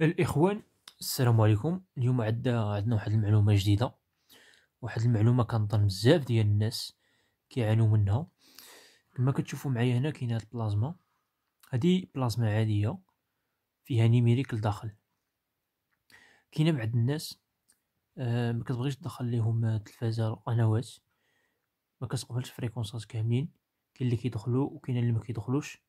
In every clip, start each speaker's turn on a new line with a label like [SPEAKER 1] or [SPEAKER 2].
[SPEAKER 1] الاخوان السلام عليكم اليوم عندنا واحد المعلومه جديده واحد المعلومه كنظن بزاف ديال الناس كيعانوا منها كما كتشوفوا معايا هنا كاينه هاد البلازما هادي بلازما عاديه فيها نيميريك لداخل كاينه بعض الناس آه ما كتبغيش تدخل ليهم التلفازه القنوات ما كتقبلش فريكونسات كاملين كاين اللي كيدخلوا وكاين اللي ما كيدخلوش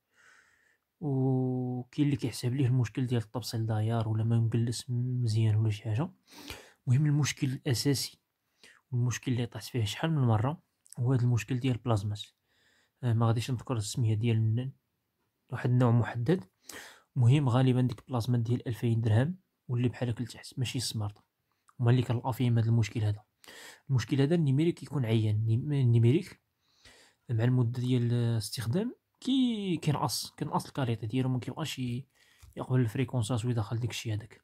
[SPEAKER 1] وكاين اللي كيحسب ليه المشكل ديال الطبسيل داير ولا ما مجلس مزيان ولا شي حاجه المهم المشكل الاساسي والمشكل اللي طحت فيه شحال من مره هو هذا المشكل ديال البلازمات آه، ما غاديش نذكر السميه ديال واحد النوع محدد مهم غالبا ديك البلازمات ديال 2000 درهم واللي بحال هكا لتحت ماشي سمارت هما اللي كنلقاو فيهم هذا المشكل هذا المشكل هذا النيميريك يكون عيان النيميريك مع المده ديال الاستخدام كي كينقص كينقص الكاليتي ديالو ما كيبقاش يقبل الفريكونسات ويدخل داكشي هذاك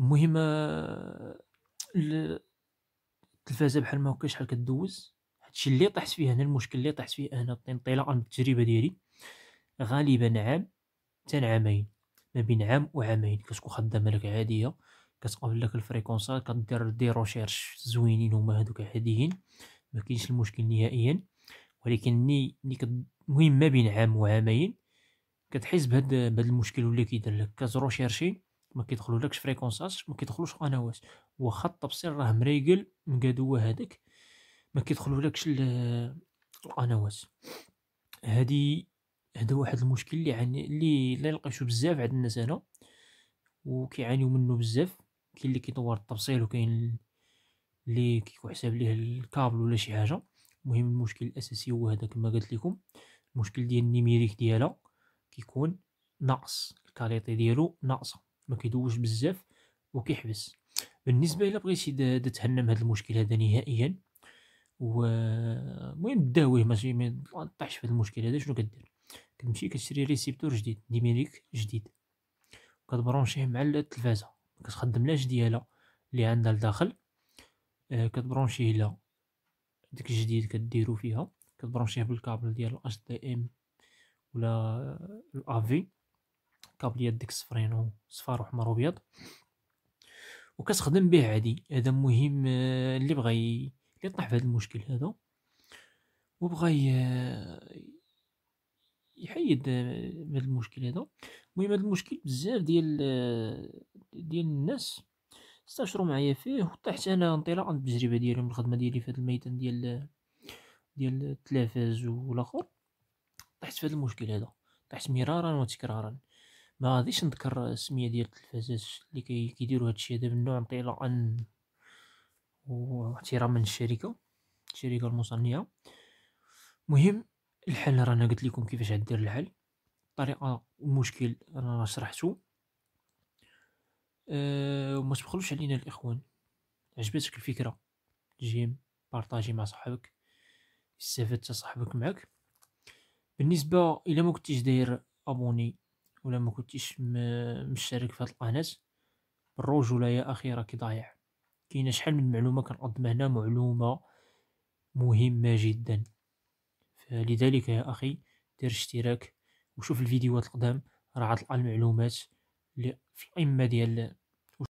[SPEAKER 1] المهم آه، التلفازه بحال ما هكا شحال كدوز هادشي اللي طحت فيه هنا المشكل اللي طحت فيه انا انطلاقا من التجربه ديالي غالبا عام حتى عامين ما بين عام وعامين كتكون خدامه لك عاديه كتقبل لك الفريكونسات كدير دي روشيرش زوينين هما هادوك عاديين ما كاينش المشكل نهائيا ولكن ني ني المهم ما بين عام وعامين كتحس بهاد بهاد المشكل ولا كيدير لك كزروشيرشي ما كيدخلولكش فريكونساس ما كيدخلوش قنوات واخا التبصير راه مريقل مقادوه هذاك ما كيدخلولكش القنوات هادي هذا واحد المشكل اللي يعني اللي لا لقيتو بزاف عند الناس هنا وكيعانيو منه بزاف كاين اللي كيطور التبصيل وكاين اللي كيكون حساب ليه الكابل ولا شي حاجه المهم المشكل الاساسي هو هذا كما قلت لكم المشكل ديال النيميريك ديالها كيكون ناقص الكاليتي ديالو ناقصه ما كيدوش بزاف وكيحبس بالنسبه الى بغيتي تهنم هذا المشكل هذا نهائيا المهم داويه ماشي ما طيحش في هذا المشكل هذا شنو كدير كتمشي كتشري ريسيبتور جديد نيميريك جديد كتبرونشيه مع التلفازه كتخدم لاش ديالها اللي عندها لداخل آه، كتبرونشيه لها داك الجديد كديرو فيها كتبرونشيه بالكابل ديال الاش دي ام ولا الافي كابل ديال ديك الصفرين صفار احمر وابيض وكتخدم به عادي هذا مهم آه، اللي بغى اللي طاح في هذا المشكل هذا وبغى يحيد آه، هذا المشكل هذا المهم هذا المشكل بزاف ديال آه، ديال الناس استشروا معايا فيه وطحت انا انطلاقا من التجربه ديالي من الخدمه ديالي في هذا الميدان ديال ديال التلفاز والاخر طحت في هذا المشكل هذا طحت مرارا وتكرارا ما غاديش نذكر السميه ديال التلفازات اللي كي كيديروا هذا الشيء هذا من نوع انطلاقا واحتراما للشركه الشركه المصنعه مهم الحل رانا قلت لكم كيفاش غدير الحل طريقه المشكل انا شرحته آه، وما تبخلوش علينا الاخوان عجبتك الفكره جيم بارطاجي مع صاحبك استفدت صاحبك معك بالنسبه الى ما كنتيش داير ابوني ولا ما كنتيش مشترك في هذه القناه الرجوله يا اخي راكي ضايع كاينه شحال من معلومه كنقدمها هنا معلومه مهمه جدا فلذلك يا اخي دير اشتراك وشوف الفيديوهات القدام راه غتلقى المعلومات في القمه ديال